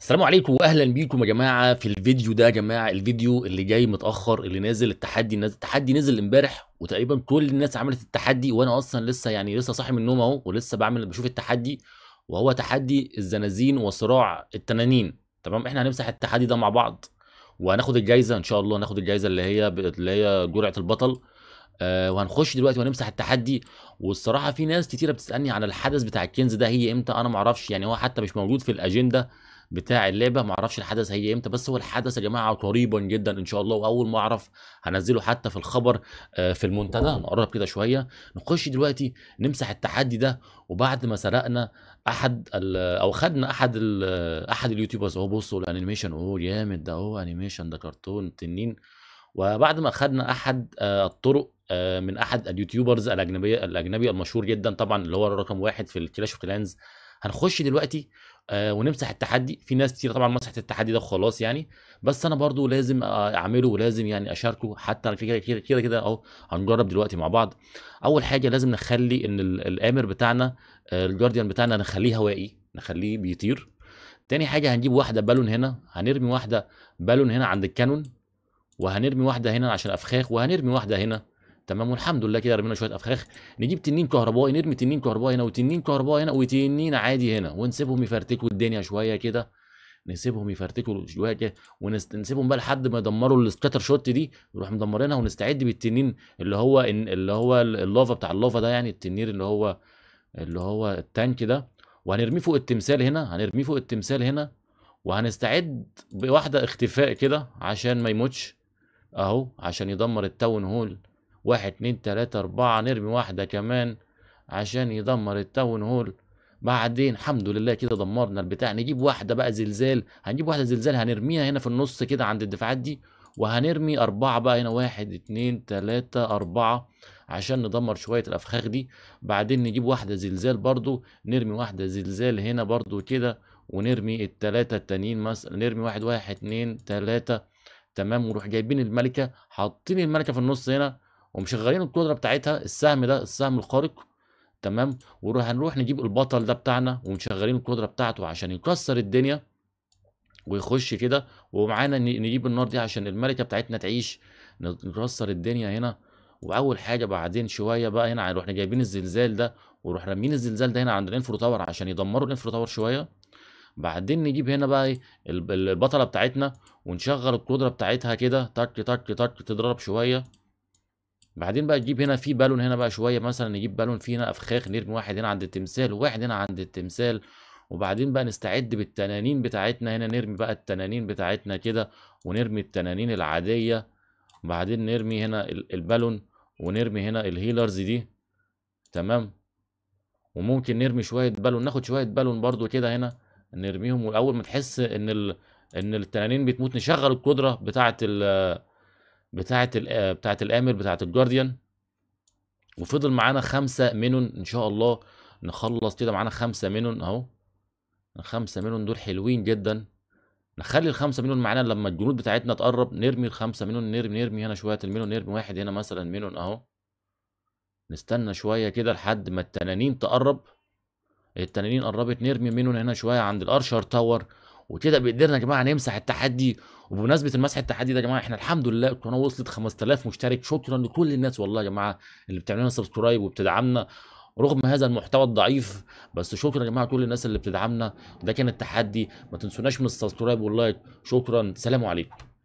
السلام عليكم واهلا بيكم يا جماعه في الفيديو ده يا جماعه الفيديو اللي جاي متاخر اللي نازل التحدي نازل التحدي نزل امبارح وتقريبا كل الناس عملت التحدي وانا اصلا لسه يعني لسه صاحي من النوم اهو ولسه بعمل بشوف التحدي وهو تحدي الزنازين وصراع التنانين تمام احنا هنمسح التحدي ده مع بعض وهناخد الجايزه ان شاء الله هناخد الجايزه اللي هي اللي هي جرعه البطل آه وهنخش دلوقتي وهنمسح التحدي والصراحه في ناس كتيره بتسالني عن الحدث بتاع الكنز ده هي امتى انا معرفش يعني هو حتى مش موجود في الاجنده بتاع اللعبه ما اعرفش الحدث هي امتى بس هو الحدث يا جماعه قريبا جدا ان شاء الله واول ما اعرف هنزله حتى في الخبر آه، في المنتدى نقرب كده شويه نخش دلوقتي نمسح التحدي ده وبعد ما سرقنا احد او خدنا احد احد اليوتيوبرز اهو بصوا الانيميشن اوه جامد ده اهو انيميشن ده كرتون تنين وبعد ما خدنا احد آه، الطرق آه، من احد اليوتيوبرز الاجنبيه الاجنبي المشهور جدا طبعا اللي هو رقم واحد في الكلاش اوف كلانز هنخش دلوقتي آه، ونمسح التحدي في ناس كتير طبعا مسحت التحدي ده وخلاص يعني بس انا برضو لازم آه، اعمله ولازم يعني اشاركه حتى انا في كده كده كده اهو هنجرب دلوقتي مع بعض اول حاجه لازم نخلي ان الامر بتاعنا آه، الجارديان بتاعنا نخليه هوائي نخليه بيطير تاني حاجه هنجيب واحده بالون هنا هنرمي واحده بالون هنا عند الكانون وهنرمي واحده هنا عشان افخاخ وهنرمي واحده هنا تمام والحمد لله كده رمينا شويه افخاخ نجيب تنين كهربائي نرمي تنين كهربائي هنا وتنين كهربائي هنا وتنين عادي هنا ونسيبهم يفرتكوا الدنيا شويه كده نسيبهم يفرتكوا شويه كده ونسيبهم بقى لحد ما يدمروا السكاتر شوت دي نروح مدمرينها ونستعد بالتنين اللي هو اللي هو اللافا بتاع اللافا ده يعني التنير اللي هو اللي هو التانك ده وهنرميه فوق التمثال هنا هنرميه فوق التمثال هنا وهنستعد بواحده اختفاء كده عشان ما يموتش اهو عشان يدمر التاون هول واحد اتنين تلاتة اربعة نرمي واحدة كمان عشان يدمر التاون هول بعدين الحمد لله كده دمرنا البتاع نجيب واحدة بقى زلزال هنجيب واحدة زلزال هنرميها هنا في النص كده عند الدفاعات دي وهنرمي أربعة بقى هنا واحد اتنين تلاتة أربعة عشان ندمر شوية الأفخاخ دي بعدين نجيب واحدة زلزال برضو نرمي واحدة زلزال هنا برضو كده ونرمي التلاتة التانيين مثلا نرمي واحد واحد اتنين تلاتة تمام ونروح جايبين الملكة حاطين الملكة في النص هنا ومشغلين القدره بتاعتها السهم ده السهم الخارق تمام وهنروح نجيب البطل ده بتاعنا ومشغلين القدره بتاعته عشان يكسر الدنيا ويخش كده ومعانا نجيب النار دي عشان الملكه بتاعتنا تعيش نكسر الدنيا هنا واول حاجه بعدين شويه بقى هنا رحنا جايبين الزلزال ده ونروح رامين الزلزال ده هنا عند الانفرو تاور عشان يدمروا الانفرو تاور شويه بعدين نجيب هنا بقى ايه البطله بتاعتنا ونشغل القدره بتاعتها كده تك تك تك تضرب شويه بعدين بقى تجيب هنا في بالون هنا بقى شويه مثلا نجيب بالون فيه هنا افخاخ نرمي واحد هنا عند التمثال وواحد هنا عند التمثال وبعدين بقى نستعد بالتنانين بتاعتنا هنا نرمي بقى التنانين بتاعتنا كده ونرمي التنانين العاديه وبعدين نرمي هنا البالون ونرمي هنا الهيلرز دي تمام وممكن نرمي شويه بالون ناخد شويه بالون برضو كده هنا نرميهم واول ما تحس ان ال... ان التنانين بتموت نشغل القدره بتاعه ال... بتاعه آه، بتاعه الامر بتاعه الجارديان وفضل معانا خمسه منهم ان شاء الله نخلص كده معانا خمسه منهم اهو الخمسه منهم دول حلوين جدا نخلي الخمسه منهم معانا لما الجنود بتاعتنا تقرب نرمي الخمسه منهم نرمي نرمي هنا شويه منهم نرمي واحد هنا مثلا منهم اهو نستنى شويه كده لحد ما التنانين تقرب التنانين قربت نرمي منهم هنا شويه عند الارشر تاور وكده بقدرنا يا جماعه نمسح التحدي وبمناسبه المسح التحدي ده يا جماعه احنا الحمد لله القناه وصلت 5000 مشترك شكرا لكل الناس والله يا جماعه اللي بتعملنا سبسكرايب وبتدعمنا رغم هذا المحتوى الضعيف بس شكرا يا جماعه كل الناس اللي بتدعمنا ده كان التحدي ما تنسوناش من السبسكرايب واللايك شكرا سلام عليكم